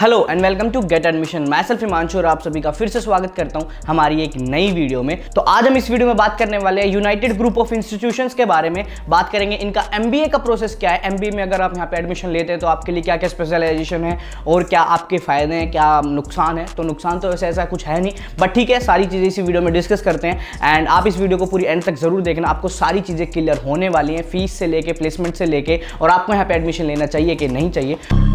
hello and welcome to get admission मैं self Himanshu और आप सभी का फिर से स्वागत करता हूं हमारी एक नई वीडियो में तो आज हम इस वीडियो में बात करने वाले हैं यूनाइटेड ग्रुप ऑफ इंस्टीट्यूशंस के बारे में बात करेंगे इनका एमबीए का प्रोसेस क्या है एमबीए में अगर आप यहाँ पे एडमिशन लेते हैं तो आपके लिए क्या क्या स्पेशलाइजेशन है और क्या आपके फायदे हैं क्या नुकसान है तो नुकसान तो वैसे ऐसा कुछ है नहीं बट ठीक है सारी चीज़ें इसी वीडियो में डिस्कस करते हैं एंड आप इस वीडियो को पूरी एंड तक जरूर देखना आपको सारी चीज़ें क्लियर होने वाली हैं फीस से लेके प्लेसमेंट से लेके और आपको यहाँ पर एडमिशन लेना चाहिए कि नहीं चाहिए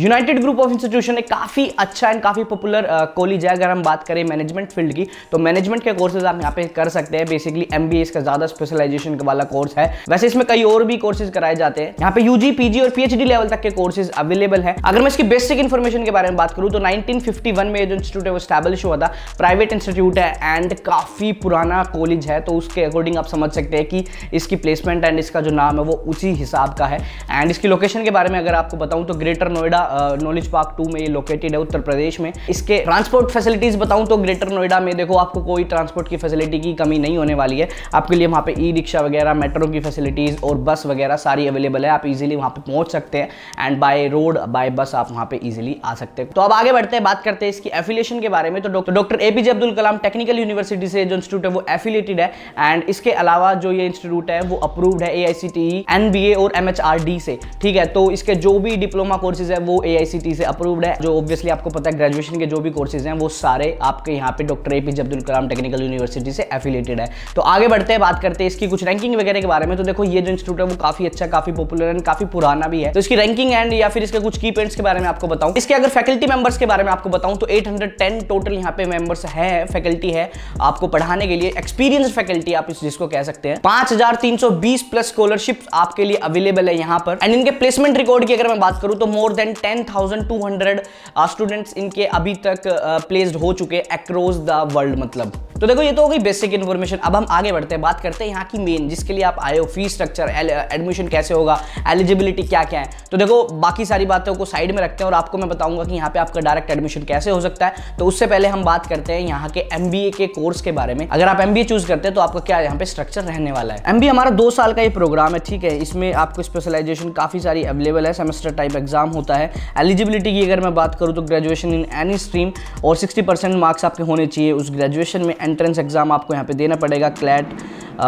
यूनाइटेड ग्रुप ऑफ इंस्टीट्यूशन एक काफ़ी अच्छा एंड काफ़ी पॉपुलर कॉलेज है अगर हम बात करें मैनेजमेंट फील्ड की तो मैनेजमेंट के कोर्सेज आप यहाँ पे कर सकते हैं बेसिकली एम का ज़्यादा स्पेशलाइजेशन वाला कोर्स है वैसे इसमें कई और भी कोर्सेज कराए जाते हैं यहाँ पे यूजी पीजी और पीएचडी लेवल तक के कोर्सेज अवेलेबल है अगर मैं इसकी बेसिक इन्फॉर्मेशन के बारे में बात करूँ तो नाइनटीन में जो इंस्टीट्यूट है वो स्टैब्लिश हुआ था प्राइवेट इंस्टीट्यूट है एंड काफ़ी पुराना कॉलेज है तो उसके अकॉर्डिंग आप समझ सकते हैं कि इसकी प्लेसमेंट एंड इसका जो नाम है वो उसी हिसाब का है एंड इसकी लोकेशन के बारे में अगर आपको बताऊँ तो greater Noida knowledge park two में ये लोकेटेड है उत्तर प्रदेश में इसके ट्रांसपोर्ट फैसिलिटीज़ बताऊं तो ग्रेटर नोएडा में देखो आपको कोई ट्रांसपोर्ट की फैसिलिटी की कमी नहीं होने वाली है आपके लिए वहाँ पर ई रिक्शा वगैरह मेट्रो की फैसिलिटीज़ और बस वगैरह सारी अवेलेबल है आप इजिली वहाँ पर पहुँच सकते हैं एंड बाय रोड बाय बस आप वहाँ पर इजिली आ सकते हैं तो अब आगे बढ़ते हैं बात करते हैं इसकी एफिलिएशन के बारे में तो doctor A P J Abdul Kalam technical university से जो इंस्टीट्यूट है वो एफिलेटेड है एंड इसके अलावा जो ये इंस्टीट्यूट है वो अप्रूव्ड है A I C T E N B A और एम एच आर डी से ठीक है तो इसके जो भी डिप्लोमा कोर्सेज है वो ए से अप्रूव्ड है जो ऑब्वियसली आपको पता है ग्रेजुएशन के जो भी कोर्सेज हैं वो सारे आपके यहाँ पे doctor A P Abdul Kalam technical university से एफिलेटेड है तो आगे बढ़ते हैं बात करते हैं इसकी कुछ रैंकिंग वगैरह के बारे में तो देखो ये जो इंस्टीट्यूट है वो काफी अच्छा काफी पॉपुलर एंड काफी पुराना भी है तो इसकी रैंकिंग एंड या फिर इसके कुछ की पॉइंट्स के बारे में आपको बताऊँ इसके अगर फैकल्टी मेंबर्स के बारे में आपको बताऊँ तो 810 टोटल यहाँ पे मेंबर्स है फैकल्टी है आपको पढ़ाने के लिए एक्सपीरियंस फैकल्टी आप जिसको कह सकते हैं 5320 प्लस स्कॉलरशिप आपके लिए अवेलेबल है यहाँ पर एंड इनके प्लेसमेंट रिकॉर्ड की अगर मैं बात करूँ तो मोर देन 10,200 स्टूडेंट्स uh, इनके अभी तक प्लेस्ड uh, हो चुके अक्रॉस द वर्ल्ड मतलब तो देखो ये तो हो गई बेसिक इन्फॉर्मेशन अब हम आगे बढ़ते हैं बात करते हैं यहाँ की मेन जिसके लिए आप आए हो फी स्ट्रक्चर एडमिशन कैसे होगा एलिजिबिलिटी क्या क्या है तो देखो बाकी सारी बातों को साइड में रखते हैं और आपको मैं बताऊंगा कि यहाँ पे आपका डायरेक्ट एडमिशन कैसे हो सकता है तो उससे पहले हम बात करते हैं यहाँ के एम के कोर्स के बारे में अगर आप एम चूज करते हैं तो आपका क्या यहाँ पे स्ट्रक्चर रहने वाला है एम हमारा दो साल का ये प्रोग्राम है ठीक है इसमें आपको स्पेशलाइजेशन काफ़ी सारी अवेलेबल है सेमेस्टर टाइप एग्जाम होता है एलिजिबिलिटी की अगर मैं बात करूँ तो ग्रेजुएशन इन एनी स्ट्रीम और सिक्सटी मार्क्स आपके होने चाहिए उस ग्रेजुएशन में एंट्रेंस एग्ज़ाम आपको यहाँ पर देना पड़ेगा CLAT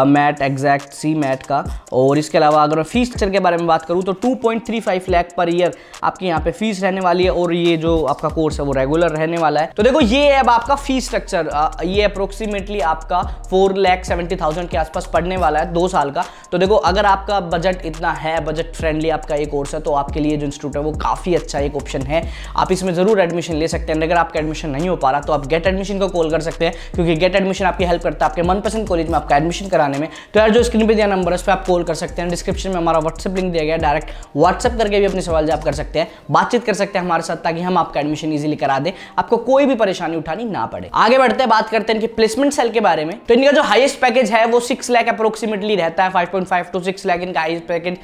MAT XAT C MAT का और इसके अलावा अगर मैं फीस स्ट्रक्चर के बारे में बात करूँ तो 2.35 लैख पर ईयर आपकी यहाँ पे फीस रहने वाली है और ये जो आपका कोर्स है वो रेगुलर रहने वाला है तो देखो ये है अब आपका फीस स्ट्रक्चर ये अप्रोक्सीमेटली आपका फोर लैख सेवेंटी थाउजेंड के आसपास पढ़ने वाला है दो साल का तो देखो अगर आपका बजट इतना है बजट फ्रेंडली आपका ये कोर्स है तो आपके लिए जो इंस्टीट्यूट है वो काफ़ी अच्छा एक ऑप्शन है आप इसमें ज़रूर एडमिशन ले सकते हैं अगर आपका एडमिशन नहीं हो पा रहा तो आप गेट एडमिशन को कॉल कर सकते हैं क्योंकि गेट एडमिशन आपकी हेल्प करता है आपके मनपसंद कॉलेज में आपका एडमिशन कराने में तो यार जो स्क्रीन पर दिया नंबर है उस पर आप कॉल कर सकते हैं डिस्क्रिप्शन में हमारा व्हाट्सअप लिंक दिया गया डायरेक्ट व्हाट्सअप करके भी अपने सवाल जवाब कर सकते हैं बातचीत कर सकते हैं हमारे साथ ताकि हम आपका एडमिशन ईजिली करा दें आपको कोई भी परेशानी उठानी ना पड़े आगे बढ़ते हैं बात करते हैं इनकी प्लेसमेंट सेल के बारे में तो इनका जो हाइस्ट पैकेज है वो सिक्स लैख अप्रोक्सीमेटली रहता है फाइव टू सिक्स लैख इनका हाइस्ट पैकेज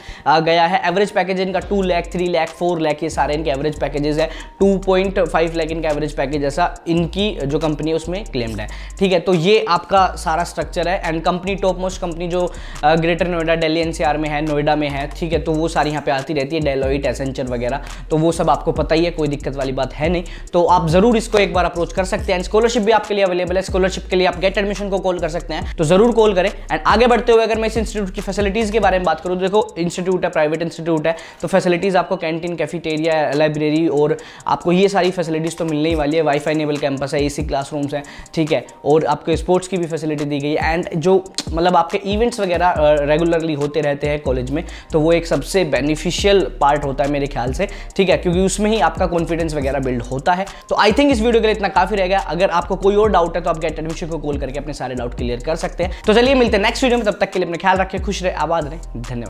गया है एवरेज पैकेज इनका two lakh three lakh four lakh ये सारे इनके एवरेज पैकेजेस है टू पॉइंट फाइव लैख इनका एवरेज पैकेज ऐसा इनकी जो कंपनी है उसमें क्लेम्ड है ठीक है तो ये आपका सारा स्ट्रक्चर है and company top most company जो ग्रेटर नोएडा डेली एनसीआर में है नोएडा में है ठीक है तो वो सारी यहाँ पे आती रहती है डेलोइट एसेंचर वगैरह तो वो सब आपको पता ही है कोई दिक्कत वाली बात है नहीं तो आप जरूर इसको एक बार अप्रोच कर सकते हैं स्कॉलरशिप भी आपके लिए अवेलेबल है स्कॉलरशिप के लिए आप गेट एडमिशन को कॉल कर सकते हैं तो जरूर कॉल करें एंड आगे बढ़ते हुए अगर मैं इस इंस्टीट्यूट की फैसिलिटीज़ के बारे में बात करूँ तो देखो इंस्टीट्यूट है प्राइवेट इंस्टीट्यूट है तो फैसिलिटीज़ आपको कैंटीन कैफेटेरिया लाइब्रेरी और आपको ये सारी फैसिलिटीज़ तो मिलने ही वाली है वाईफाई नेबल कैंपस है ए क्लासरूम्स हैं ठीक है और आपको स्पोर्ट्स की भी फैसिलिटी दी गई है एंड जो मतलब आपके इवेंट्स वगैरह रेगुलरली होते रहते हैं कॉलेज में तो वो एक सबसे बेनिफिशियल पार्ट होता है मेरे ख्याल से ठीक है क्योंकि उसमें ही आपका कॉन्फिडेंस वगैरह बिल्ड होता है तो आई थिंक इस वीडियो के लिए इतना काफी रहेगा अगर आपको कोई और डाउट है तो आप गेट एडमिशन को कॉल करके अपने सारे डाउट क्लियर कर सकते हैं तो चलिए मिलते हैं नेक्स्ट वीडियो में तब तक के लिए अपने ख्याल रखें खुश रहे आबाद रहे धन्यवाद